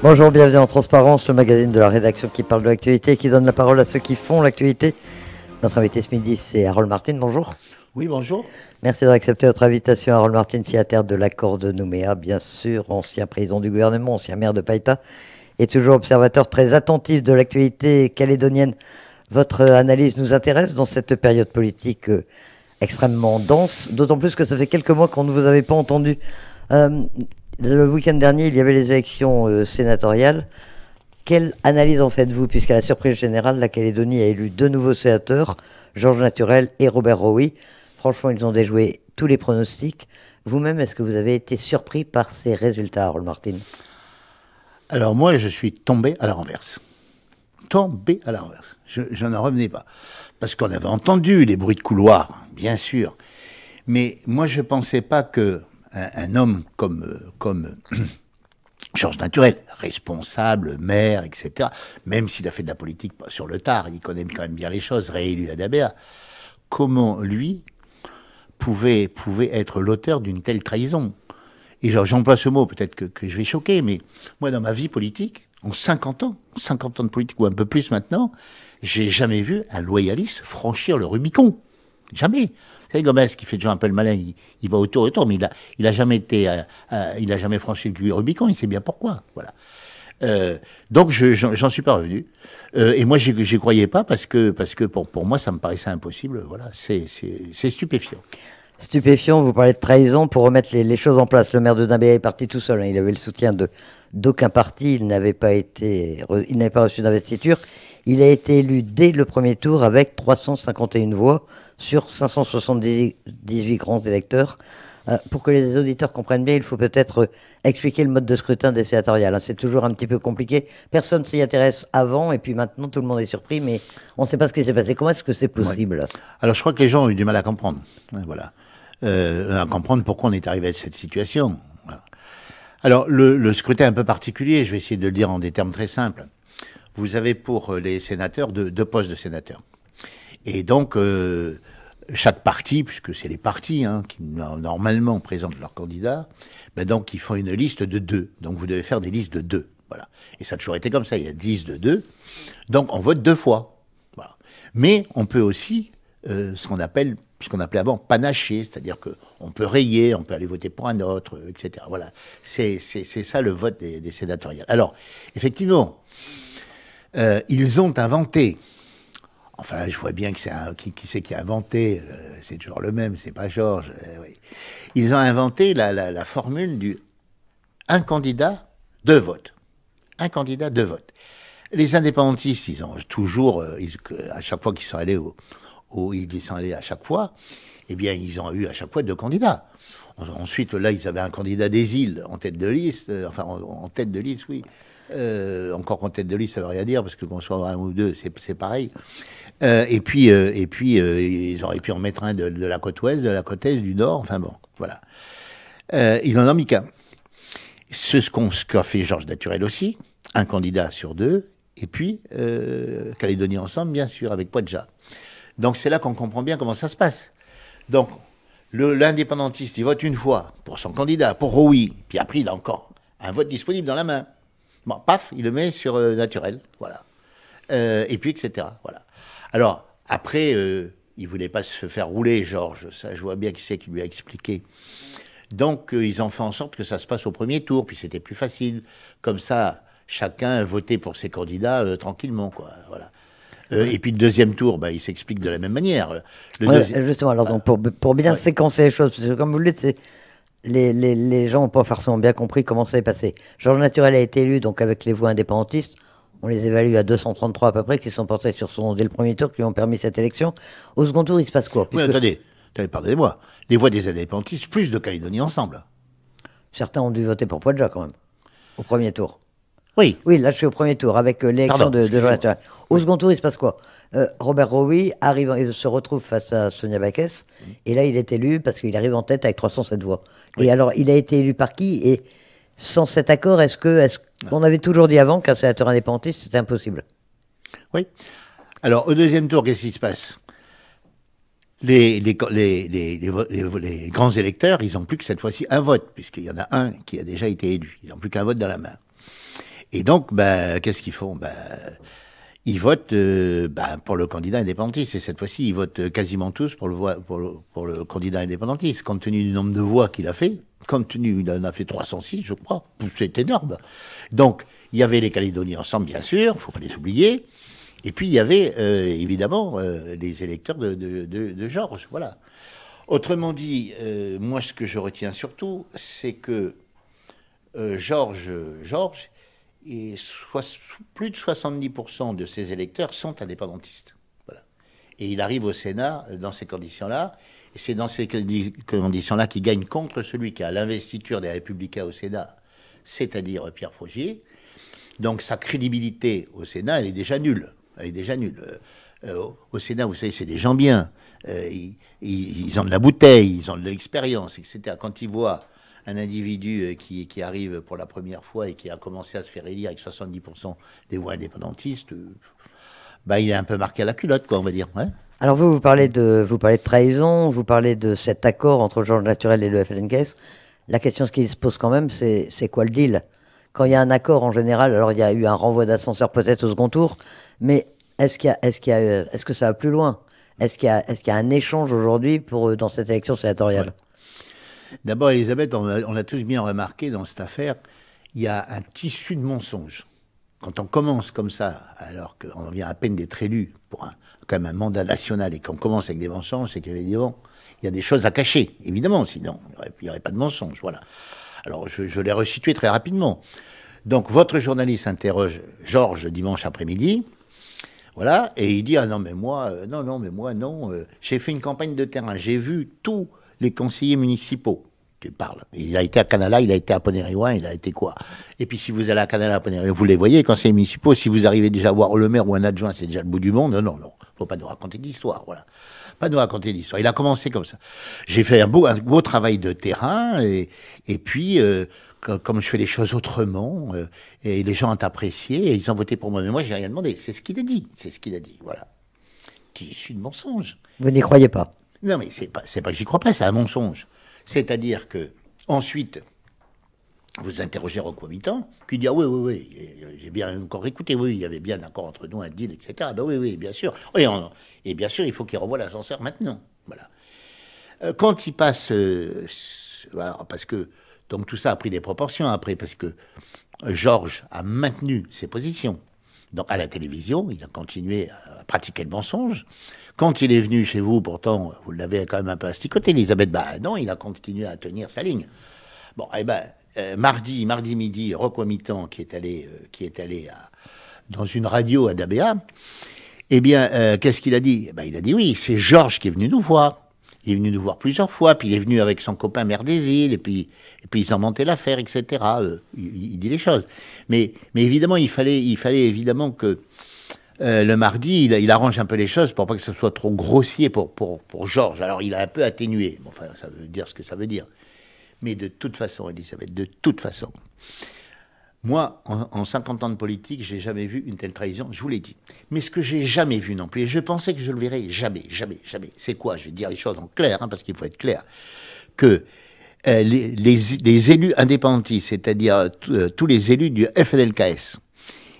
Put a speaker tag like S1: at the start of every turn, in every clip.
S1: Bonjour, bienvenue en Transparence, le magazine de la rédaction qui parle de l'actualité et qui donne la parole à ceux qui font l'actualité. Notre invité ce midi, c'est Harold Martin. Bonjour. Oui, bonjour. Merci d'avoir accepté notre invitation, Harold Martin, terre de l'accord de Nouméa, bien sûr, ancien président du gouvernement, ancien maire de Païta, et toujours observateur très attentif de l'actualité calédonienne. Votre analyse nous intéresse dans cette période politique euh, extrêmement dense, d'autant plus que ça fait quelques mois qu'on ne vous avait pas entendu. Euh, le week-end dernier, il y avait les élections euh, sénatoriales. Quelle analyse en faites-vous Puisqu'à la surprise générale, la Calédonie a élu deux nouveaux sénateurs, Georges Naturel et Robert Rowy. Franchement, ils ont déjoué tous les pronostics. Vous-même, est-ce que vous avez été surpris par ces résultats, Harold Martin Alors moi, je suis tombé à la renverse. Tombé à la renverse. Je, n'en revenais
S2: pas. Parce qu'on avait entendu les bruits de couloir, bien sûr. Mais moi, je ne pensais pas que un, homme comme, comme euh, Georges Naturel, responsable, maire, etc., même s'il a fait de la politique sur le tard, il connaît quand même bien les choses, réélu à comment lui pouvait, pouvait être l'auteur d'une telle trahison Et j'emploie ce mot, peut-être que, que je vais choquer, mais moi, dans ma vie politique, en 50 ans, 50 ans de politique ou un peu plus maintenant, j'ai jamais vu un loyaliste franchir le Rubicon. Jamais savez, Gomez qui fait toujours un peu le malin, il, va autour autour, mais il n'a il a jamais été, euh, euh, il a jamais franchi le cuir Rubicon. Il sait bien pourquoi. Voilà. Euh, donc j'en, suis pas revenu. et moi, j'y, croyais pas parce que parce que
S1: pour pour moi, ça me paraissait impossible. Voilà, c'est c'est stupéfiant stupéfiant, vous parlez de trahison pour remettre les, choses en place. Le maire de Dimbéa est parti tout seul. Hein. Il avait le soutien de d'aucun parti. Il n'avait pas été, il n'avait pas reçu d'investiture. Il a été élu dès le premier tour avec 351 voix sur 578 grands électeurs. Euh, pour que les auditeurs comprennent bien, il faut peut-être euh, expliquer le mode de scrutin des sénatoriales. Hein. C'est toujours un petit peu compliqué. Personne s'y intéresse avant, et puis maintenant tout le monde est surpris, mais on ne sait pas ce qui s'est passé. Comment est-ce que c'est possible
S2: Alors je crois que les gens ont eu du mal à comprendre. Voilà. Euh, à comprendre pourquoi on est arrivé à cette situation. Alors le, le scrutin est un peu particulier, je vais essayer de le dire en des termes très simples vous avez pour euh, les sénateurs deux, postes de sénateurs. Et donc, euh, chaque parti, puisque c'est les partis hein, qui normalement présentent leurs candidats, ben donc ils font une liste de deux. Donc vous devez faire des listes de deux. Voilà. Et ça a toujours été comme ça, il y a des listes de deux. Donc on vote deux fois. Mais on peut aussi, euh, ce qu'on appelle appelait avant panacher, c'est-à-dire que on peut rayer, on peut aller voter pour un autre, etc. Voilà, c'est ça le vote des sénatoriales. Alors, effectivement, euh, ils ont inventé. Enfin, je vois bien que c'est qui, qui c'est qui a inventé. Euh, c'est toujours le même, c'est pas Georges. Euh, ils ont inventé la, formule du un candidat, deux votes. Un candidat, deux votes. Les indépendantistes, ils ont toujours, à chaque fois qu'ils sont allés au, ils sont allés à chaque fois, eh bien, ils ont eu à chaque fois deux candidats. Ensuite, là, ils avaient un candidat des îles en tête de liste, enfin, en tête de liste, oui. Euh, encore qu'en tête de liste, ça ne veut rien dire, parce que qu'on soit un ou deux, c'est pareil. Euh, et puis, euh, et puis ils auraient pu en mettre un de, la côte ouest, de la côte est, du nord, enfin bon, voilà. ils en ont mis qu'un. C'est ce qu'a fait Georges Naturel aussi, un candidat sur deux, et puis Calédonie Ensemble, bien sûr, avec Poitja. Donc c'est là qu'on comprend bien comment ça se passe. Donc l'indépendantiste, il vote une fois pour son candidat, pour oui puis après il a encore un vote disponible dans la main. Bon, paf, il le met sur euh, naturel, voilà. Euh, et puis, etc. Voilà. Alors, après, il euh, il voulait pas se faire rouler, Georges. Ça, je vois bien qui c'est qui lui a expliqué. Donc, ils ont fait en sorte que ça se passe au premier tour, puis c'était plus facile. Comme ça, chacun votait pour ses candidats tranquillement, quoi. Voilà. et puis le deuxième tour, bah, il s'explique de la même manière. Le
S1: justement, alors, donc, ah. pour, pour bien séquencer les choses, comme vous le dites, les, gens n'ont pas forcément bien compris comment ça s'est passé. Georges Naturel a été élu, donc avec les voix indépendantistes, on les évalue à 233 à peu près, qui sont portés sur son, dès le premier tour, qui lui ont permis cette élection. Au second tour, il se passe quoi Oui, attendez, attendez pardonnez-moi. Les voix des indépendantistes, plus de Calédonie ensemble. Certains ont dû voter pour Poitja quand même, au premier tour. Oui. Oui, là je suis au premier tour avec euh, l'élection de, de Naturel. Au second tour, il se passe quoi euh, Robert Rowy arrive, il se retrouve face à Sonia Baquès, et là il est élu parce qu'il arrive en tête avec 307 voix. Et alors, il a été élu par qui Et sans cet accord, est-ce que, est qu'on avait toujours dit avant qu'un sénateur indépendantiste, c'était impossible Oui.
S2: Alors, au deuxième tour, qu'est-ce qui se passe les, les, grands électeurs, ils n'ont plus que cette fois-ci un vote, puisqu'il y en a un qui a déjà été élu. Ils n'ont plus qu'un vote dans la main. Et donc, bah, qu'est-ce qu'ils font bah, ils votent euh, ben, pour le candidat indépendantiste. Et cette fois-ci, ils votent quasiment tous pour le, candidat indépendantiste, compte tenu du nombre de voix qu'il a fait. Compte tenu, il en a fait 306, je crois. C'est énorme. Donc, il y avait les Calédoniens ensemble, bien sûr, il ne faut pas les oublier. Et puis, il y avait euh, évidemment euh, les électeurs de, Georges. Voilà. Autrement dit, moi, ce que je retiens surtout, c'est que Georges, Georges, et plus de 70% de ses électeurs sont indépendantistes. Voilà. Et il arrive au Sénat euh, dans ces conditions-là, et c'est dans ces conditions-là qu'il gagne contre celui qui a l'investiture des Républicains au Sénat, c'est-à-dire Pierre Fougier. Donc sa crédibilité au Sénat, elle est déjà nulle. Elle est déjà nulle. Euh, euh, au Sénat, vous savez, c'est des gens bien. ils, ont de la bouteille, ils ont de l'expérience, etc. Quand ils voient un individu euh, qui, qui, arrive pour la première fois et qui a commencé à se faire élire avec 70% des voix indépendantistes, euh, bah, il est un peu marqué à la culotte, quoi, on va dire.
S1: Hein. alors vous, vous parlez, de, vous parlez de trahison, vous parlez de cet accord entre Georges Naturel et le FLNKS. La question qui se pose quand même, c'est, quoi le deal Quand il y a un accord en général, alors il y a eu un renvoi d'ascenseur peut-être au second tour, mais est-ce, qu'il est-ce, qu'il est-ce que ça va plus loin est-ce qu'il, y a, est-ce qu'il y, un échange aujourd'hui pour, euh, dans cette élection sénatoriale
S2: D'abord, Elisabeth, on a, tous bien remarqué dans cette affaire, il y a un tissu de mensonges. Quand on commence comme ça, alors qu'on vient à peine d'être élu pour un, un mandat national et qu'on commence avec des mensonges, c'est qu'évidemment, il y a des choses à cacher, évidemment, sinon il n'y aurait, pas de mensonges. Voilà. Alors je, l'ai resitué très rapidement. Donc votre journaliste interroge Georges dimanche après-midi. Voilà, et il dit ah non mais moi euh, non non mais moi non euh, j'ai fait une campagne de terrain, j'ai vu tout les conseillers municipaux. Tu parles. Il a été à Canala, il a été à Ponériouin, il a été quoi Et puis si vous allez à Canala, à vous les voyez, les conseillers municipaux, si vous arrivez déjà à voir le maire ou un adjoint, c'est déjà le bout du monde. Non, non, non. Faut pas nous raconter d'histoire, voilà. Pas nous raconter d'histoire. Il a commencé comme ça. J'ai fait un beau, travail de terrain et, et puis, euh, comme je fais les choses autrement, euh, et les gens ont apprécié, et ils ont voté pour moi. Mais moi, j'ai rien demandé. C'est ce qu'il a dit. C'est ce qu'il a dit. Voilà. Qui suis de mensonge. Vous n'y croyez pas non, mais c'est pas, pas que j'y crois pas, c'est un mensonge. C'est-à-dire que, ensuite, vous interrogez Rocco Habitant, qui dit ah oui, oui, oui, euh, j'ai bien encore écouté, oui, il y avait bien d'accord entre nous un deal, etc. ben oui, oui, bien sûr. Et, bien sûr, il faut qu'il revoie l'ascenseur maintenant. Voilà. Euh, quand il passe, euh, parce que donc tout ça a pris des proportions après, parce que Georges a maintenu ses positions. Donc à la télévision, il a continué à pratiquer le mensonge. Quand il est venu chez vous, pourtant, vous l'avez quand même un peu asticoté, Elisabeth, bah non, il a continué à tenir sa ligne. Bon, eh ben, euh, mardi, mardi midi, Rocco qui est allé, euh, qui est allé à, dans une radio à Dabéa, eh bien, euh, qu'est-ce qu'il a dit eh ben, Il a dit oui, c'est Georges qui est venu nous voir. Il est venu nous voir plusieurs fois, puis il est venu avec son copain maire des îles, et puis, et puis ils ont monté l'affaire, etc. Il, il, dit les choses. Mais, mais évidemment, il fallait, il fallait évidemment que euh, le mardi, il, arrange un peu les choses pour pas que ce soit trop grossier pour, pour, Georges. Alors il a un peu atténué, bon, enfin ça veut dire ce que ça veut dire. Mais de toute façon, Elisabeth, de toute façon, moi, en, 50 ans de politique, j'ai jamais vu une telle trahison, je vous l'ai dit. Mais ce que j'ai jamais vu non plus, et je pensais que je le verrais jamais, jamais, jamais, c'est quoi Je vais dire les choses en clair, hein, parce qu'il faut être clair, que euh, les, élus indépendants, c'est-à-dire euh, tous les élus du FNLKS,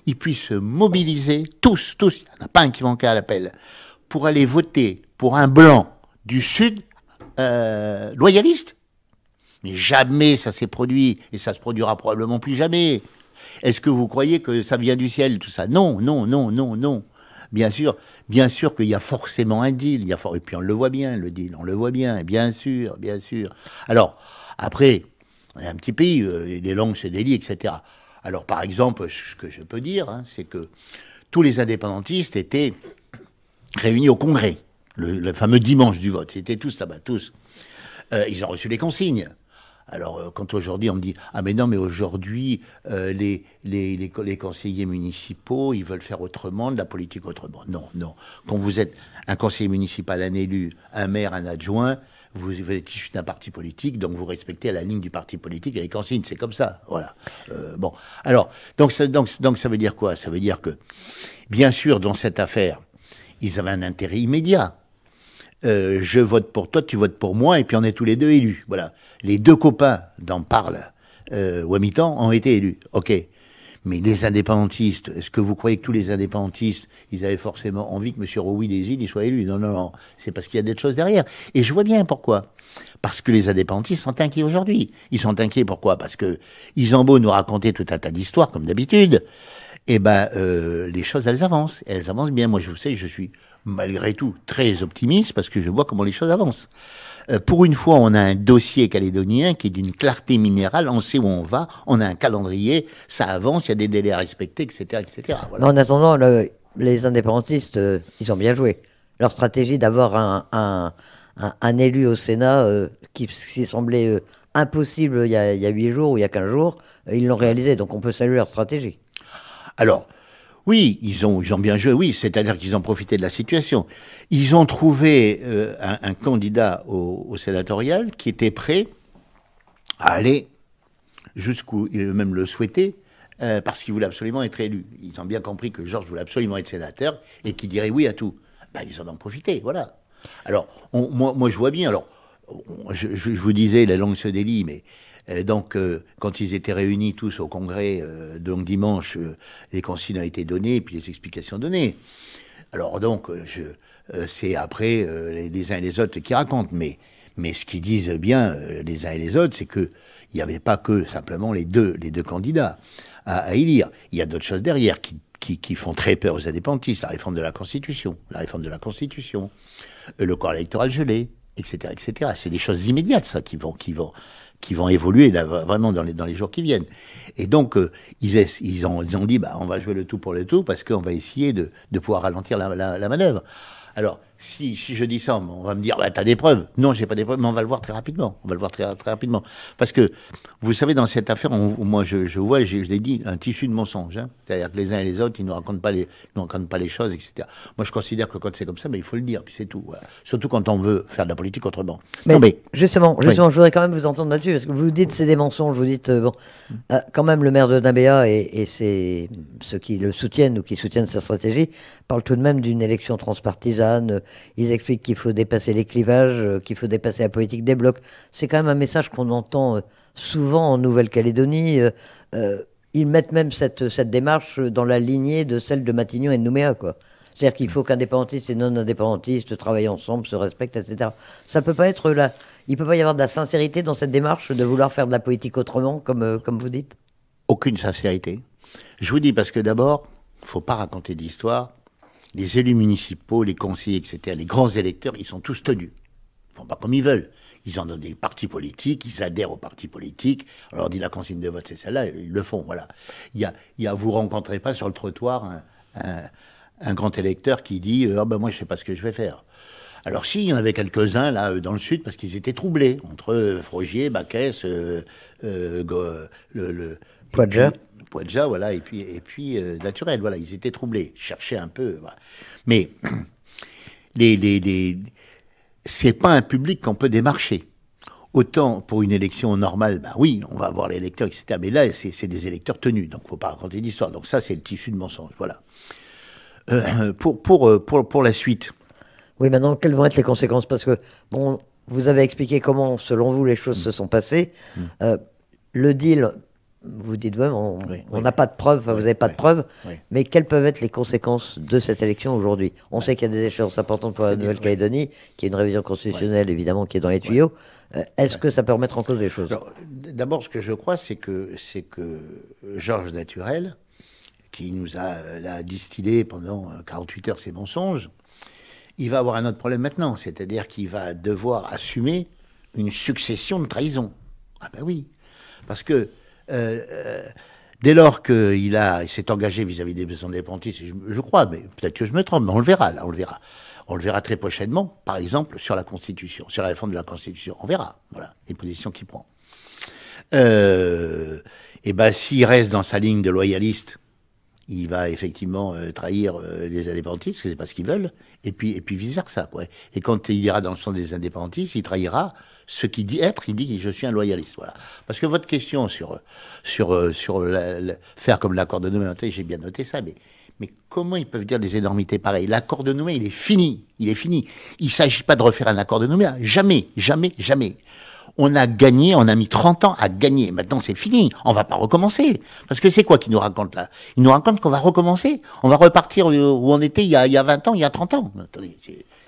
S2: ils puissent se mobiliser, tous, tous, il n'y en a pas un qui manque à l'appel, pour aller voter pour un blanc du Sud euh, loyaliste. Mais jamais ça s'est produit, et ça se produira probablement plus jamais. Est-ce que vous croyez que ça vient du ciel, tout ça Non, non, non, non, non. Bien sûr, bien sûr qu'il y a forcément un deal. Il Et puis on le voit bien, le deal, on le voit bien, bien sûr, bien sûr. Alors, après, on est un petit pays, euh, les langues se délient, etc. Alors, par exemple, ce que je peux dire, hein, c'est que tous les indépendantistes étaient réunis au Congrès, le, fameux dimanche du vote. Ils étaient tous là-bas, tous. Euh, ils ont reçu les consignes. Alors, euh, quand aujourd'hui on me dit Ah, mais non, mais aujourd'hui, euh, les, les, les, conseillers municipaux, ils veulent faire autrement, de la politique autrement. Non, non. Quand vous êtes un conseiller municipal, un élu, un maire, un adjoint, vous, êtes issu d'un parti politique, donc vous respectez la ligne du parti politique et les consignes. C'est comme ça. Voilà. Euh, bon. Alors, donc ça, donc, ça veut dire quoi Ça veut dire que, bien sûr, dans cette affaire, ils avaient un intérêt immédiat. Euh, je vote pour toi, tu votes pour moi, et puis on est tous les deux élus. Voilà. Les deux copains d'en parle euh, temps ont été élus. Ok. Mais les indépendantistes, est-ce que vous croyez que tous les indépendantistes, ils avaient forcément envie que M. rouy des îles soit élu Non, non, non. C'est parce qu'il y a d'autres choses derrière. Et je vois bien pourquoi. Parce que les indépendantistes sont inquiets aujourd'hui. Ils sont inquiets pourquoi Parce que ils ont beau nous raconter tout un tas d'histoires, comme d'habitude, eh ben, euh, les choses, elles avancent. Elles avancent bien. Moi, je vous sais, je suis malgré tout très optimiste parce que je vois comment les choses avancent. Euh, pour une fois, on a un dossier calédonien qui est d'une clarté minérale. On sait où on va. On a un calendrier. Ça avance. Il y a des délais à respecter, etc., etc. en
S1: attendant, les indépendantistes, euh, ils ont bien joué. Leur stratégie d'avoir un, un, élu au Sénat euh, qui, semblait impossible il y, a, il y a 8 jours ou il y a 15 jours, ils l'ont réalisé. Donc on peut saluer leur stratégie.
S2: Alors, oui, ils ont, ont bien joué, oui, c'est-à-dire qu'ils ont profité de la situation. Ils ont trouvé euh, un, candidat au, sénatorial qui était prêt à aller jusqu'où même le souhaiter euh, parce qu'il voulait absolument être élu. Ils ont bien compris que Georges voulait absolument être sénateur et qu'il dirait oui à tout. Ben, ils en ont profité, voilà. Alors, moi, moi, je vois bien. Alors, je, je vous disais, la langue se délie, mais euh, donc, euh, quand ils étaient réunis tous au congrès, euh, donc dimanche, les consignes ont été données et puis les explications données. Alors donc, je, c'est après les, uns et les autres qui racontent, mais, mais ce qu'ils disent bien les uns et les autres, c'est qu'il n'y avait pas que simplement les deux, les deux candidats à, à élire. Il y a d'autres choses derrière qui, font très peur aux indépendantistes, la réforme de la Constitution, la réforme de la Constitution, le corps électoral gelé, etc., etc. C'est des choses immédiates, ça, qui vont, qui vont, qui vont évoluer vraiment dans les, dans les jours qui viennent. Et donc, euh, ils, ont, dit, bah, on va jouer le tout pour le tout parce qu'on va essayer de, pouvoir ralentir la, la manœuvre. Alors, si, je dis ça, on va me dire, bah, t'as des preuves. Non, j'ai pas des preuves, mais on va le voir très rapidement. On va le voir très, très rapidement. Parce que, vous savez, dans cette affaire, moi, je, vois, je, l'ai dit, un tissu de mensonges. Hein. C'est-à-dire que les uns et les autres, ils ne racontent pas nous racontent pas les choses, etc. Moi, je considère que quand c'est comme ça, mais il faut le dire, puis c'est tout. Surtout quand on veut faire de la politique autrement.
S1: Mais, justement, je voudrais quand même vous entendre là-dessus, parce que vous dites c'est des mensonges, vous dites, euh, bon, euh, quand même, le maire de Nabéa et, et c'est ceux qui le soutiennent ou qui soutiennent sa stratégie parle tout de même d'une élection transpartisane. Euh, ils expliquent qu'il faut dépasser les clivages, euh, qu'il faut dépasser la politique des blocs. C'est quand même un message qu'on entend euh, souvent en Nouvelle-Calédonie. Ils mettent même cette, cette démarche dans la lignée de celle de Matignon et de Nouméa, quoi. C'est-à-dire qu'il faut qu'indépendantistes et non-indépendantistes travaillent ensemble, se respectent, etc. Ça peut pas être la... Il peut pas y avoir de la sincérité dans cette démarche de vouloir faire de la politique autrement, comme, comme vous dites Aucune sincérité. Je
S2: vous dis parce que d'abord, faut pas raconter d'histoire les élus municipaux, les conseillers, etc., les grands électeurs, ils sont tous tenus. Ils font pas comme ils veulent. Ils en ont des partis politiques, ils adhèrent aux partis politiques. On dit la consigne de vote, c'est celle-là, ils le font, voilà. Il y a, il y a, vous rencontrez pas sur le trottoir un, grand électeur qui dit euh, Ah ben moi, je sais pas ce que je vais faire. Alors si, il y en avait quelques-uns là euh, dans le sud parce qu'ils étaient troublés entre euh, Frogier, Baquès, le Poitja. Poitja, voilà, et puis, et puis euh, naturel, voilà, ils étaient troublés, cherchaient un peu. Mais les, les, les... c'est pas un public qu'on peut démarcher. Autant pour une élection normale, ben oui, on va avoir les électeurs, etc. Mais là, c'est des électeurs tenus, donc faut pas raconter d'histoire. Donc
S1: ça, c'est le tissu de mensonge, voilà. Euh, pour, pour, euh, pour, pour la suite. Oui, maintenant, quelles vont être les conséquences Parce que, bon, vous avez expliqué comment, selon vous, les choses mmh. se sont passées. Mmh. le deal, vous dites ouais, on n'a pas de preuves, enfin, vous n'avez pas de preuves, mais quelles peuvent être les conséquences de cette élection aujourd'hui On sait qu'il y a des échéances importantes pour la Nouvelle-Calédonie, qui est une révision constitutionnelle évidemment qui est dans les tuyaux. Euh, est-ce que ça peut remettre en cause des choses
S2: D'abord, ce que je crois, c'est que, c'est que Georges Naturel, qui nous a la distillé pendant 48 euh, heures ses mensonges, il va avoir un autre problème maintenant, c'est-à-dire qu'il va devoir assumer une succession de trahisons. Ah ben oui, parce que euh, euh, dès lors qu'il a, s'est engagé vis-à-vis des indépendants, je, crois, mais peut-être que je me trompe, mais on le verra, là, on le verra. On le verra très prochainement, par exemple, sur la Constitution, sur la réforme de la Constitution. On verra, voilà, les positions qu'il prend. Euh, et ben, s'il reste dans sa ligne de loyaliste, il va effectivement euh, trahir les indépendantistes, parce que c'est pas ce qu'ils veulent, et puis, et puis vice versa, quoi. Et quand il ira dans le sens des indépendantistes, il trahira ce qui dit être, il dit que je suis un loyaliste. Voilà. Parce que votre question sur, sur, euh, sur faire comme l'accord de Nouméa, j'ai bien noté ça, mais, mais comment ils peuvent dire des énormités pareilles L'accord de Nouméa, il est fini. Il est fini. Il ne s'agit pas de refaire un accord de Nouméa. Jamais, jamais, jamais. On a gagné, on a mis 30 ans à gagner. Maintenant, c'est fini. On va pas recommencer. Parce que c'est quoi qu'ils nous raconte là Ils nous raconte qu'on va recommencer. On va repartir où on était il y a, il y 20 ans, il y a 30 ans.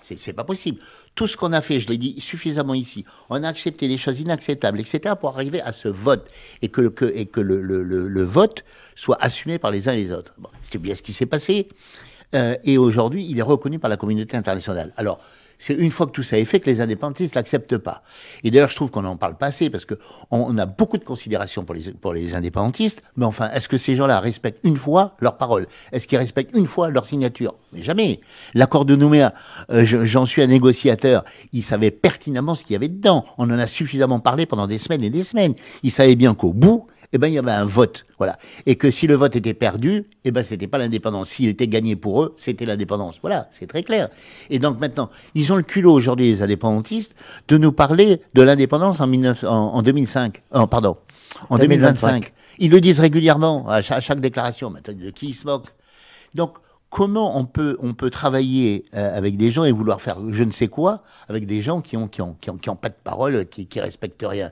S2: C'est pas possible. Tout ce qu'on a fait, je l'ai dit suffisamment ici, on a accepté des choses inacceptables, etc., pour arriver à ce vote et que, le, vote soit assumé par les uns et les autres. C'est bien ce qui s'est passé. Euh, et aujourd'hui, il est reconnu par la communauté internationale. Alors, c'est une fois que tout ça est fait que les indépendantistes l'acceptent pas. Et d'ailleurs, je trouve qu'on en parle pas assez parce que on a beaucoup de considération pour les, pour les indépendantistes. Mais enfin, est-ce que ces gens-là respectent une fois leur parole? Est-ce qu'ils respectent une fois leur signature? Mais jamais. L'accord de Nouméa, euh, j'en suis un négociateur. Il savait pertinemment ce qu'il y avait dedans. On en a suffisamment parlé pendant des semaines et des semaines. Il savait bien qu'au bout, eh ben, il y avait un vote. Voilà. Et que si le vote était perdu, eh ben, c'était pas l'indépendance. S'il était gagné pour eux, c'était l'indépendance. Voilà, c'est très clair. Et donc maintenant, ils ont le culot aujourd'hui, les indépendantistes, de nous parler de l'indépendance en, 19, en, 2005. pardon, en 2025. Ils le disent régulièrement à chaque, déclaration. Maintenant, de qui ils se moquent Donc, comment on peut, on peut travailler euh, avec des gens et vouloir faire je ne sais quoi avec des gens qui n'ont ont, qui ont, qui ont, pas de parole, qui, qui respectent rien.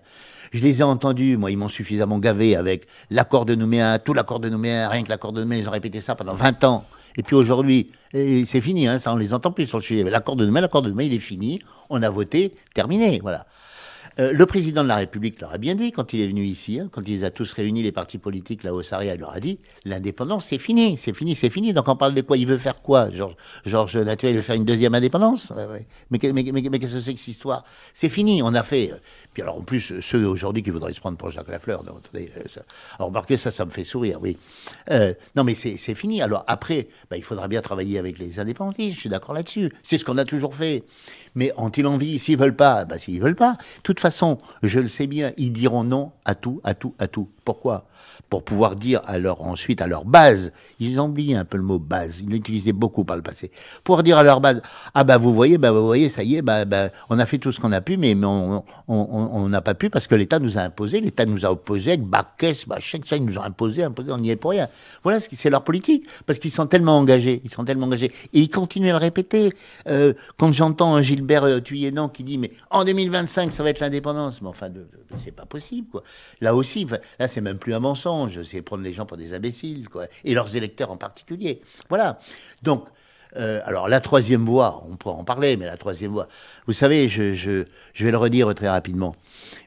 S2: Je les ai entendus, moi, ils m'ont suffisamment gavé avec l'accord de Nouméa, tout l'accord de Nouméa, rien que l'accord de Nouméa, ils ont répété ça pendant 20 ans. Et puis aujourd'hui, c'est fini, hein, ça on les entend plus sur le sujet. L'accord de Nouméa, l'accord de Nouméa, il est fini, on a voté, terminé, voilà. Euh, le président de la République leur a bien dit quand il est venu ici, hein, quand il a tous réunis, les partis politiques, au Saria, il leur a dit l'indépendance, c'est fini, c'est fini, c'est fini. Donc on parle de quoi Il veut faire quoi Georges Georges Il veut faire une deuxième indépendance Mais, mais qu'est-ce que c'est que cette histoire C'est fini, on a fait. Euh, puis alors, en plus, ceux aujourd'hui qui voudraient se prendre pour Jacques Lafleur. Euh, alors, remarquez, ça, ça me fait sourire, oui. Euh, non, mais c'est fini. Alors, après, bah, il faudra bien travailler avec les indépendantistes, je suis d'accord là-dessus. C'est ce qu'on a toujours fait. Mais ont-ils envie S'ils veulent pas, bah, s'ils veulent pas. De toute façon, je le sais bien, ils diront non à tout, à tout, à tout. Pourquoi Pour pouvoir dire à ensuite à leur base, ils ont oublié un peu le mot base, ils l'utilisaient beaucoup par le passé, pour dire à leur base, ah ben vous voyez, bah vous voyez, ça y est, bah, bah, on a fait tout ce qu'on a pu, mais on on n'a pas pu parce que l'État nous a imposé, l'État nous a opposé avec Barquès, Bachek, ça, ils nous ont imposé, imposé, on n'y est pour rien. Voilà, c'est leur politique, parce qu'ils sont tellement engagés, ils sont tellement engagés. Et ils continuent à le répéter. Euh, quand j'entends Gilbert euh, Thuyénan qui dit, mais en 2025, ça va être l'indépendance, mais enfin, c'est pas possible, quoi. Là aussi, là, c'est même plus un mensonge, c'est prendre les gens pour des imbéciles, quoi, et leurs électeurs en particulier. Voilà. Donc, euh, alors la troisième voie, on pourra en parler, mais la troisième voie, vous savez, je, je, vais le redire très rapidement,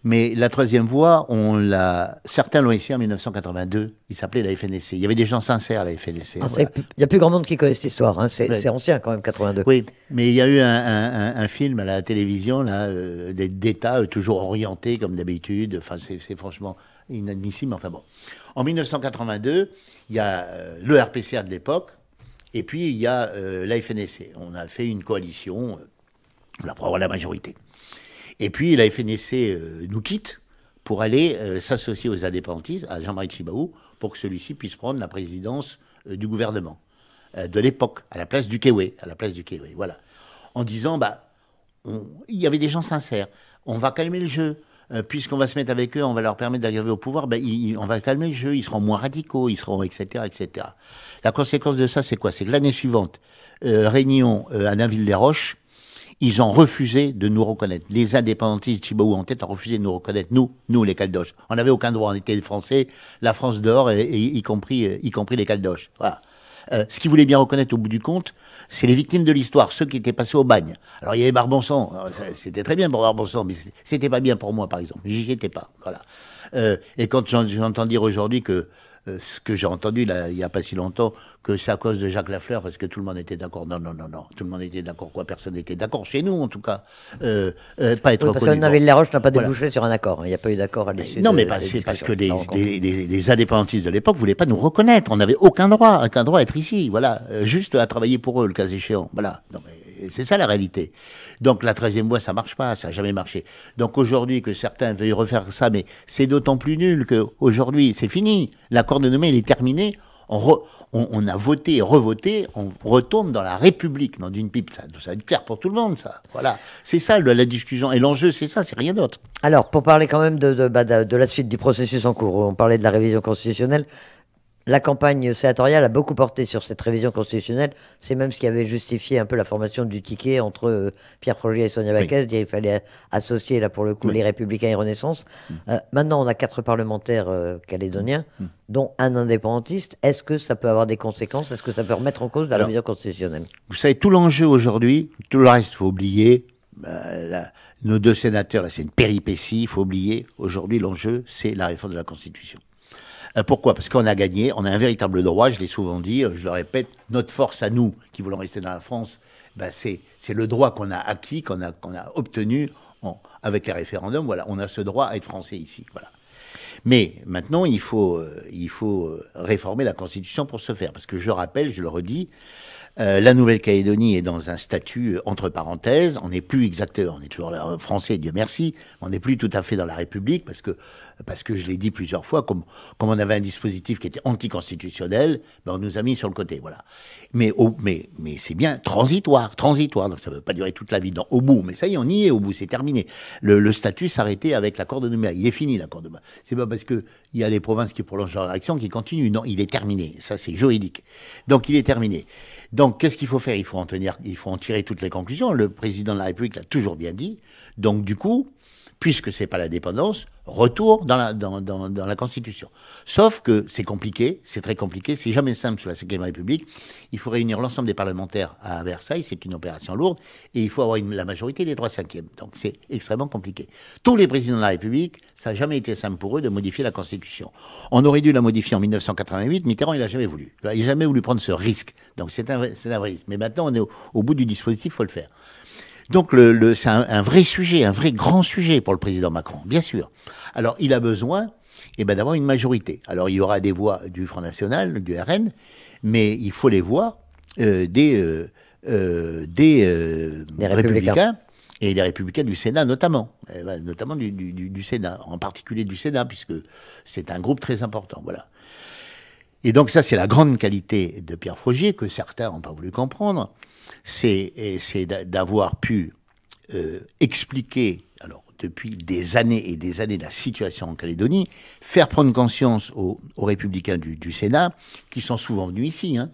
S2: mais la troisième voie, on l'a, certains l'ont ici en 1982, il s'appelait la FNSC. Il y avait des gens sincères à la FNSC. Ah, il n'y a plus grand monde qui connaît cette histoire, hein. c'est ancien quand même, 82. Oui, mais il y a eu un, film à la télévision, là, euh, des d'État, euh, toujours orienté comme d'habitude, enfin c'est franchement inadmissible, enfin bon. En 1982, il y a le RPCR de l'époque, et puis, il y a euh, la FNSC. On a fait une coalition euh, On pour avoir la majorité. Et puis, la FNSC euh, nous quitte pour aller s'associer aux indépendantistes, à Jean-Marie Chibaou, pour que celui-ci puisse prendre la présidence du gouvernement de l'époque, à la place du Kéwe, à la place du Kéwe. voilà. En disant, bah, il y avait des gens sincères. On va calmer le jeu. Euh, puisqu'on va se mettre avec eux, on va leur permettre d'arriver au pouvoir, ben, on va calmer le jeu, ils seront moins radicaux, ils seront, etc., etc. La conséquence de ça, c'est quoi C'est que l'année suivante, euh, Réunion à euh, Nainville-les-Roches, ils ont refusé de nous reconnaître. Les indépendantistes Chibaou en tête ont refusé de nous reconnaître, nous, nous les Caldoches. On n'avait aucun droit, on était Français, la France d'or, et, y, compris, y compris les Caldoches. Voilà. Euh, ce qu'ils voulait bien reconnaître au bout du compte, c'est les victimes de l'histoire, ceux qui étaient passés au bagne. Alors il y avait Barbanson, euh, c'était très bien pour Barbanson, mais c'était pas bien pour moi par exemple, j'y étais pas. Voilà. Euh, et quand j'entends dire aujourd'hui que ce que j'ai entendu il n'y a pas si longtemps que c'est à cause de Jacques Lafleur parce que tout le monde était d'accord. Non, non, non, non. Tout le monde était d'accord. Quoi Personne n'était d'accord chez nous, en tout cas. Euh, euh, pas être oui, parce que Navel Laroche n'a pas débouché sur un accord. Il n'y a pas eu d'accord à l'issue. Non, mais c'est parce que les, les, indépendantistes de l'époque voulaient pas nous reconnaître. On n'avait aucun droit, aucun droit à être ici. Voilà, euh, juste à travailler pour eux, le cas échéant. Voilà. c'est ça la réalité. Donc la 13e voie, ça marche pas, ça n'a jamais marché. Donc aujourd'hui que certains veuillent refaire ça, mais c'est d'autant plus nul que aujourd'hui c'est fini. L'accord de nommé, il est terminé on, a voté et revoté, on retourne dans la République, dans une pipe. Ça, ça va être clair pour tout le
S1: monde, ça. Voilà. C'est ça la discussion. Et l'enjeu, c'est ça, c'est rien d'autre. Alors, pour parler quand même de, de bah, la suite du processus en cours, on parlait de la révision constitutionnelle la campagne sénatoriale a beaucoup porté sur cette révision constitutionnelle. C'est même ce qui avait justifié un peu la formation du ticket entre euh, Pierre Frogier et Sonia Baquez, Il fallait associer, là, pour le coup, les Républicains et Renaissance. Mm. Euh, maintenant, on a quatre parlementaires euh, calédoniens, mm. Mm. dont un indépendantiste. Est-ce que ça peut avoir des conséquences Est-ce que ça peut remettre en cause la révision constitutionnelle
S2: Vous savez, tout l'enjeu aujourd'hui, tout le reste, faut oublier. nos deux sénateurs, là, c'est une péripétie, il faut oublier. Aujourd'hui, l'enjeu, c'est la réforme de la Constitution. Euh, pourquoi Parce qu'on a gagné, on a un véritable droit, je l'ai souvent dit, euh, je le répète, notre force à nous, qui voulons rester dans la France, ben, c'est le droit qu'on a acquis, qu'on a, qu'on a obtenu avec les référendums. Voilà, on a ce droit à être français ici. Voilà. Mais maintenant, il faut, euh, il faut réformer la Constitution pour ce faire. Parce que je rappelle, je le redis, la Nouvelle-Calédonie est dans un statut entre parenthèses. On n'est plus exacteur, on est toujours français, Dieu merci. On n'est plus tout à fait dans la République parce que parce que je l'ai dit plusieurs fois, comme, comme on avait un dispositif qui était anticonstitutionnel, ben on nous a mis sur le côté, voilà. Mais, mais, mais c'est bien transitoire, transitoire, donc ça ne veut pas durer toute la vie, dans, au bout, mais ça y est, on y est, au bout, c'est terminé. Le, statut s'arrêtait avec l'accord de demain, il est fini l'accord de Nouméa. C'est pas parce qu'il y a les provinces qui prolongent leur réaction qui continuent, non, il est terminé, ça c'est juridique. Donc il est terminé. Donc qu'est-ce qu'il faut faire il faut, en tenir, il faut en tirer toutes les conclusions, le président de la République l'a toujours bien dit, donc du coup puisque c'est pas la dépendance, retour dans la, dans, dans, la Constitution. Sauf que c'est compliqué, c'est très compliqué, c'est jamais simple sous la 5 République. Il faut réunir l'ensemble des parlementaires à Versailles, c'est une opération lourde, et il faut avoir la majorité des trois cinquièmes. Donc c'est extrêmement compliqué. Tous les présidents de la République, ça n'a jamais été simple pour eux de modifier la Constitution. On aurait dû la modifier en 1988, Mitterrand, il n'a jamais voulu. Il n'a jamais voulu prendre ce risque. Donc c'est un, un risque. Mais maintenant, on est au, au bout du dispositif, il faut le faire. Donc le, c'est un, vrai sujet, un vrai grand sujet pour le président Macron, bien sûr. Alors il a besoin eh ben, d'avoir une majorité. Alors il y aura des voix du Front National, du RN, mais il faut les voix euh, des, euh, euh, des, républicains, et les républicains du Sénat notamment, eh ben, notamment du, Sénat, en particulier du Sénat, puisque c'est un groupe très important. Voilà. Et donc ça, c'est la grande qualité de Pierre Frogier que certains n'ont pas voulu comprendre, c'est d'avoir pu euh, expliquer, alors depuis des années et des années, la situation en Calédonie, faire prendre conscience aux, républicains du, Sénat, qui sont souvent venus ici. Hein.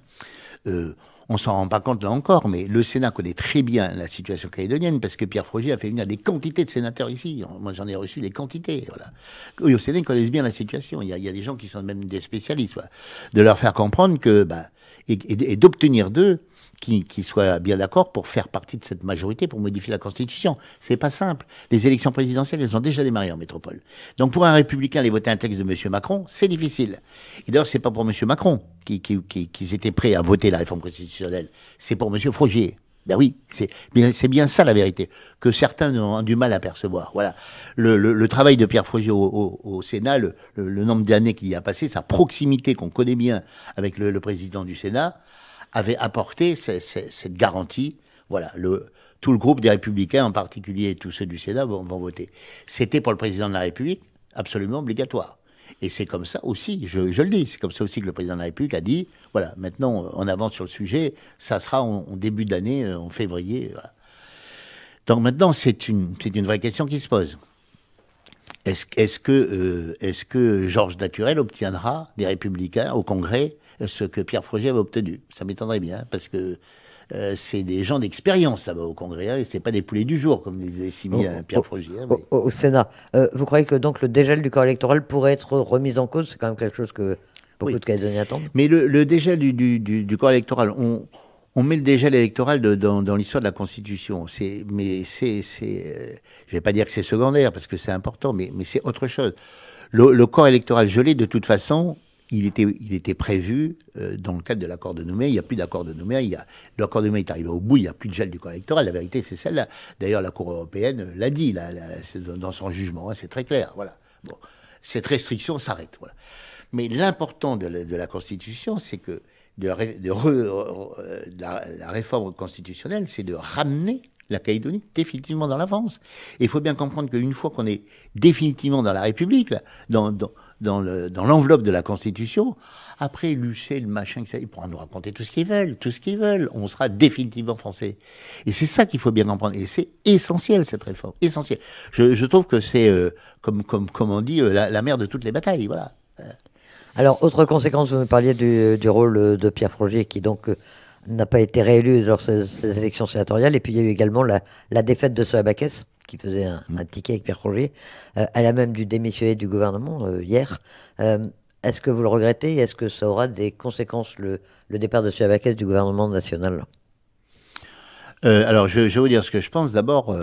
S2: ne euh, on s'en rend pas compte là encore, mais le Sénat connaît très bien la situation calédonienne parce que Pierre Frogier a fait venir des quantités de sénateurs ici. Moi, j'en ai reçu des quantités. Voilà. Oui, au Sénat, ils connaissent bien la situation. Il y, a, des gens qui sont même des spécialistes. De leur faire comprendre que, bah, et d'obtenir d'eux qui, qui soient bien d'accord pour faire partie de cette majorité pour modifier la Constitution. C'est pas simple. Les élections présidentielles, elles ont déjà démarré en métropole. Donc pour un républicain, aller voter un texte de M. Macron, c'est difficile. Et d'ailleurs, c'est pas pour M. Macron qu'ils qui, qui, qui étaient prêts à voter la réforme constitutionnelle. C'est pour M. Frogier. Ben oui, c'est bien ça la vérité, que certains ont du mal à percevoir. Voilà. Le, le, travail de Pierre Frogier au, au, Sénat, le, le nombre d'années qu'il y a passé, sa proximité qu'on connaît bien avec le, président du Sénat, avait apporté cette garantie. Voilà, le, tout le groupe des Républicains, en particulier tous ceux du Sénat, vont, voter. C'était pour le président de la République absolument obligatoire. Et c'est comme ça aussi, je, le dis, c'est comme ça aussi que le président de la République a dit, voilà, maintenant on avance sur le sujet, ça sera en, début d'année, euh, en février. Donc maintenant, c'est une, vraie question qui se pose. Est-ce que, euh, que Georges Naturel obtiendra des républicains au Congrès ce que Pierre Frogier avait obtenu. Ça m'étonnerait bien, parce que euh, c'est des gens d'expérience là-bas au Congrès, et hein,
S1: et c'est pas des poulets du jour, comme disait simé hein, Pierre Frogier. au, Sénat, euh, vous croyez que donc le dégel du corps électoral pourrait être remis en cause C'est quand même quelque chose que beaucoup de Calédoniens attendent.
S2: Mais le, dégel du, corps électoral, on, on met le dégel électoral dans, l'histoire de la Constitution. Mais c'est, euh, je vais pas dire que c'est secondaire parce que c'est important, mais, c'est autre chose. le, corps électoral gelé, de toute façon, il était, il était prévu, euh, dans le cadre de l'accord de Nouméa, il n'y a plus d'accord de Nouméa, l'accord de Nouméa est arrivé au bout, il n'y a plus de gel du corps électoral, la vérité c'est celle-là. D'ailleurs, la Cour européenne l'a dit dans son jugement, hein, c'est très clair. Voilà. Bon, cette restriction s'arrête. Mais l'important de, la, Constitution, c'est que de, la, réforme constitutionnelle, c'est de ramener la Calédonie définitivement dans l'avance. Et il faut bien comprendre qu'une fois qu'on est définitivement dans la République, dans, dans dans l'enveloppe de la Constitution. Après, Lucet, le machin, ils pourront nous raconter tout ce qu'ils veulent, tout ce qu'ils veulent. On sera définitivement français. Et c'est ça qu'il faut bien comprendre. Et c'est essentiel, cette réforme. Essentiel. Je, trouve que c'est, euh, comme, comme, comme on dit, euh, la, mère de toutes les batailles. Voilà. Euh.
S1: Alors, autre conséquence, vous me parliez du, rôle de Pierre Frogier, qui donc n'a pas été réélu lors de ces, élections sénatoriales. Et puis, il y a eu également la, défaite de Soabakès qui faisait un, ticket avec Pierre Roger. Euh, à elle a même dû démissionner du gouvernement euh, hier. Euh, est-ce que vous le regrettez Est-ce que ça aura des conséquences, le, départ de Chavacès du gouvernement national
S2: Alors, je, vais vous dire ce que je pense. D'abord,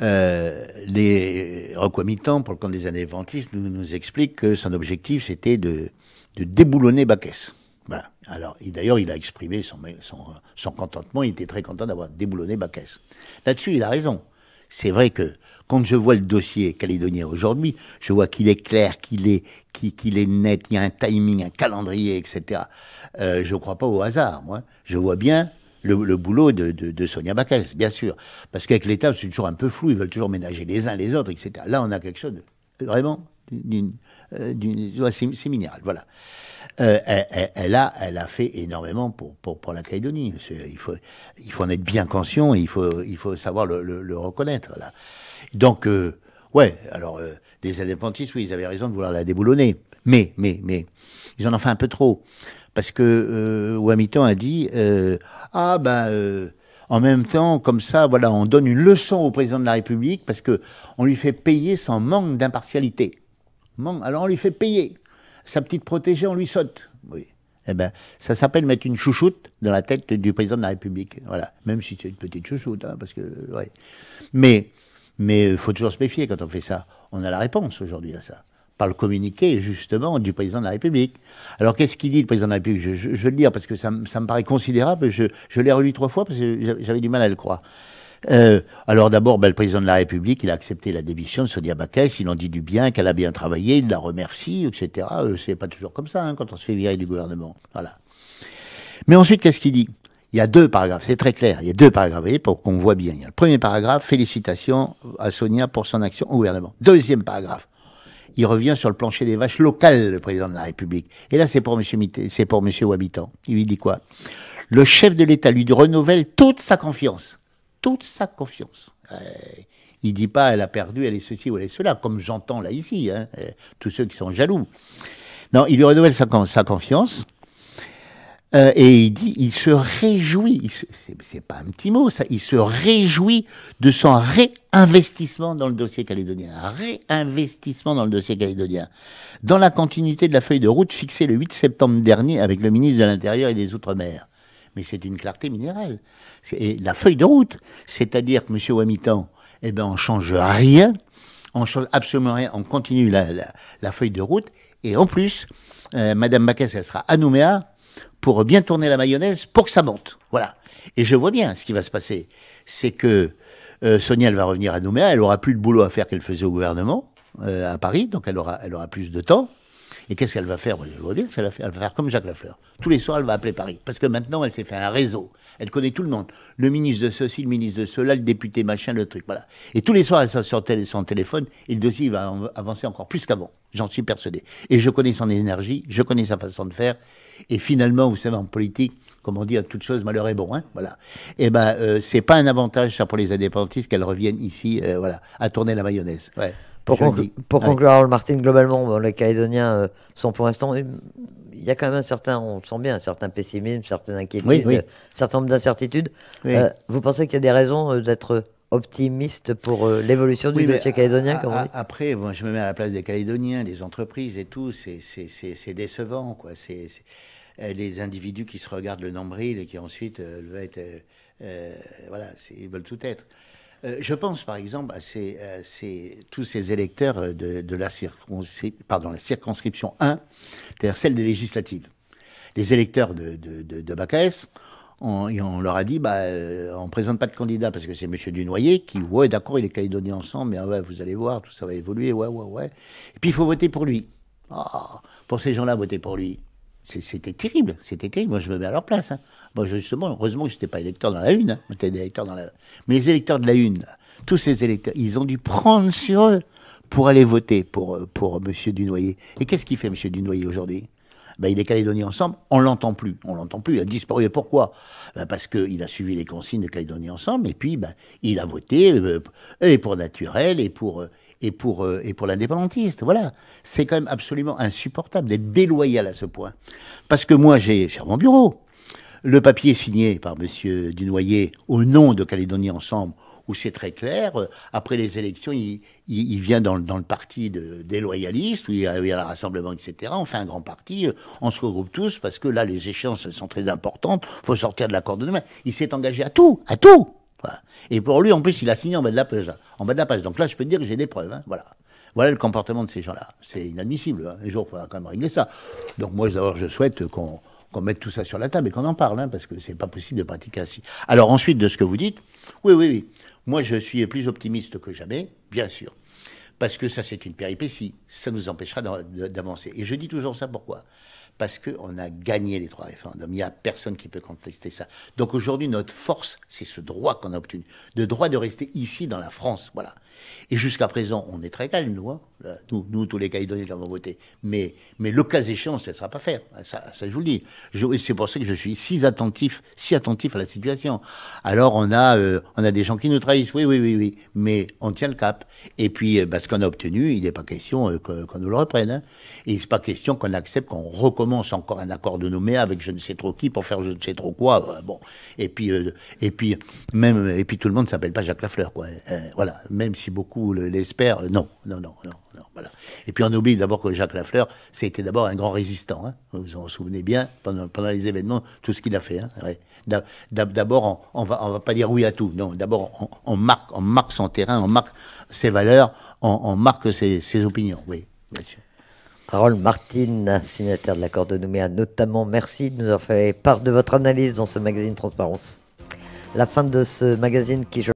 S2: les recommittants pour le compte des années nous, nous expliquent que son objectif, c'était de, déboulonner Baquès. Voilà. Alors, d'ailleurs, il a exprimé son, contentement, il était très content d'avoir déboulonné Baquès. Là-dessus, il a raison c'est vrai que quand je vois le dossier calédonien aujourd'hui, je vois qu'il est clair, qu'il est, qu'il est net, il y a un timing, un calendrier, etc. Euh, je ne crois pas au hasard, moi. Je vois bien le, boulot de, Sonia Bacchès, bien sûr. Parce qu'avec l'État, c'est toujours un peu flou, ils veulent toujours ménager les uns les autres, etc. Là, on a quelque chose de vraiment d'une, euh, séminérale. Voilà. Euh, elle, elle, a, elle a fait énormément pour, pour, pour la Calédonie. Il faut, il faut en être bien conscient et il faut, il faut savoir le, le, le reconnaître. Là. Donc, euh, ouais, alors, les euh, indépendantistes, oui, ils avaient raison de vouloir la déboulonner. Mais, mais, mais, ils en ont fait un peu trop. Parce que euh, Ouamitan a dit Ah, ben. En même temps, comme ça, voilà, on donne une leçon au président de la République parce que on lui fait payer son manque d'impartialité. Alors on lui fait payer. Sa petite protégée, on lui saute. Oui. Eh ben, ça s'appelle mettre une chouchoute dans la tête du président de la République. Voilà. Même si c'est une petite chouchoute, hein, parce que, ouais. Mais, mais euh, faut toujours se méfier quand on fait ça. On a la réponse aujourd'hui à ça. Par le communiqué, justement, du président de la République. Alors, qu'est-ce qu'il dit, le président de la République je, le dire parce que ça, me paraît considérable. Je, je l'ai relu trois fois parce que j'avais du mal à le croire. Euh, alors d'abord, ben, le président de la République, il a accepté la démission de Sonia Baquès, il en dit du bien, qu'elle a bien travaillé, il la remercie, etc. Euh, c'est pas toujours comme ça hein, quand on se fait virer du gouvernement. Voilà. Mais ensuite, qu'est-ce qu'il dit il y a deux paragraphes, c'est très clair. Il y a deux paragraphes, voyez, pour qu'on voit bien. Il y a le premier paragraphe, félicitations à Sonia pour son action au gouvernement. Deuxième paragraphe, il revient sur le plancher des vaches locales, le président de la République. Et là, c'est pour Monsieur c'est pour Monsieur Wabitan. Il lui dit quoi Le chef de l'État lui renouvelle toute sa confiance toute sa confiance. Il euh, il dit pas elle a perdu, elle est ceci ou elle est cela, comme j'entends là ici, hein, euh, tous ceux qui sont jaloux. Non, il lui renouvelle sa, confiance. Euh, et il dit, il se réjouit, c'est pas un petit mot ça, il se réjouit de son réinvestissement dans le dossier calédonien, réinvestissement dans le dossier calédonien, dans la continuité de la feuille de route fixée le 8 septembre dernier avec le ministre de l'Intérieur et des Outre-mer mais c'est une clarté minérale. Et la feuille de route, c'est-à-dire que M. Wamitan, eh ben on change rien, on change absolument rien, on continue la, feuille de route, et en plus, euh, Madame elle sera à Nouméa pour bien tourner la mayonnaise pour que ça monte. Voilà. Et je vois bien ce qui va se passer. C'est que euh, Sonia, elle va revenir à Nouméa, elle aura plus de boulot à faire qu'elle faisait au gouvernement euh, à Paris, donc elle aura, elle aura plus de temps. Et qu'est-ce qu'elle va faire Je vois bien ce va faire. Elle va faire comme Jacques Lafleur. Tous les soirs, elle va appeler Paris. Parce que maintenant, elle s'est fait un réseau. Elle connaît tout le monde. Le ministre de ceci, le ministre de cela, le député machin, le truc. Voilà. Et tous les soirs, elle sort sur son téléphone. Et le dossier va avancer encore plus qu'avant. J'en suis persuadé. Et je connais son énergie, je connais sa façon de faire. Et finalement, vous savez, en politique, comme on dit, à toute chose, malheur est bon. Hein voilà. Et eh ben, euh, c'est pas un avantage, ça, pour les indépendantistes, qu'elles reviennent ici, euh, voilà, à tourner la mayonnaise.
S1: Pour, conclure, Martin, globalement, les Calédoniens euh, sont pour l'instant euh, il y a quand même un certain, on le sent bien, un certain pessimisme, certaines inquiétudes, oui, un certain nombre d'incertitudes. Euh, vous pensez qu'il y a des raisons d'être optimiste pour l'évolution du dossier calédonien
S2: Après, bon, je me mets à la place des Calédoniens, des entreprises et tout, c'est décevant. Quoi. C'est les individus qui se regardent le nombril et qui ensuite être, voilà, ils veulent tout être. Euh, je pense par exemple à euh, tous ces électeurs euh, de, la, pardon, la circonscription 1, c'est-à-dire celle des législatives. Les électeurs de, de, Bacaès, on, on leur a dit, bah, on présente pas de candidat parce que c'est Monsieur Dunoyer qui, ouais, d'accord, il est calédonien ensemble, mais ah ouais, vous allez voir, tout ça va évoluer, ouais, ouais, ouais. Et puis il faut voter pour lui. Ah, pour ces gens-là, voter pour lui. C'était terrible, c'était terrible. Moi, je me mets à leur place. Hein. Moi, justement, heureusement que je n'étais pas électeur dans la une. Hein. dans Mais les électeurs de la une, tous ces électeurs, ils ont dû prendre sur eux pour aller voter pour, euh, pour euh, M. Dunoyer. Et qu'est-ce qu'il fait, M. Dunoyer, aujourd'hui ben, il est Calédonie ensemble, on l'entend plus. On l'entend plus, il a disparu. Et pourquoi ben, Parce qu'il a suivi les consignes de Calédonie ensemble, et puis ben, il a voté euh, et pour naturel, et pour, et pour, euh, pour l'indépendantiste. Voilà. C'est quand même absolument insupportable d'être déloyal à ce point. Parce que moi, j'ai sur mon bureau le papier signé par M. Dunoyer au nom de Calédonie Ensemble, où c'est très clair, euh, après les élections, il, vient dans le, parti de, des où il y, a, le rassemblement, etc. On fait un grand parti, euh, on se regroupe tous, parce que là, les échéances sont très importantes, Il faut sortir de l'accord de demain. Il s'est engagé à tout, à tout et pour lui, en plus, il a signé en bas de la page. En bas de la page. Donc là, je peux te dire que j'ai des preuves. Hein, voilà. Voilà le comportement de ces gens-là. C'est inadmissible. Hein. Un jour, il faudra quand même régler ça. Donc moi, d'abord, je souhaite qu'on mette tout ça sur la table et qu'on en parle, hein, parce que c'est pas possible de pratiquer ainsi. Alors ensuite de ce que vous dites, oui, oui, oui. Moi, je suis plus optimiste que jamais, bien sûr, parce que ça, c'est une péripétie. Ça nous empêchera d'avancer. Et je dis toujours ça pourquoi parce qu'on a gagné les trois référendums. Il n'y a personne qui peut contester ça. Donc aujourd'hui, notre force, c'est ce droit qu'on a obtenu, le droit de rester ici dans la France. Voilà. Et jusqu'à présent, on est très calme, nous, hein. nous, tous les Calédoniens qui avons voté. Mais, mais le cas échéant, ça ne sera pas faire. Ça, ça, je vous le dis. C'est pour ça que je suis si attentif, si attentif à la situation. Alors on a, euh, on a des gens qui nous trahissent, oui, oui, oui, oui. Mais on tient le cap. Et puis, parce euh, bah, ce qu'on a obtenu, il n'est pas question euh, qu'on nous le reprenne. Hein. Et ce n'est pas question qu'on accepte qu'on recommence c'est encore un accord de Nouméa avec je ne sais trop qui pour faire je ne sais trop quoi. Euh, bon, et puis euh, et puis même et puis tout le monde s'appelle pas Jacques Lafleur, quoi. Euh, voilà, même si beaucoup l'espèrent, non, non, non, non. voilà. Et puis on oublie d'abord que Jacques Lafleur, c'était d'abord un grand résistant. Hein. Vous vous en souvenez bien, pendant, pendant les événements, tout ce qu'il a fait. Hein, d'abord, on, on, va, on va pas dire oui à tout. Non, d'abord, on, marque, on marque son terrain, on marque ses valeurs, on, marque ses, ses opinions. Oui,
S1: Harold Martin, signataire de l'accord de Nouméa, notamment, merci de nous avoir fait part de votre analyse dans ce magazine Transparence. La fin de ce magazine qui,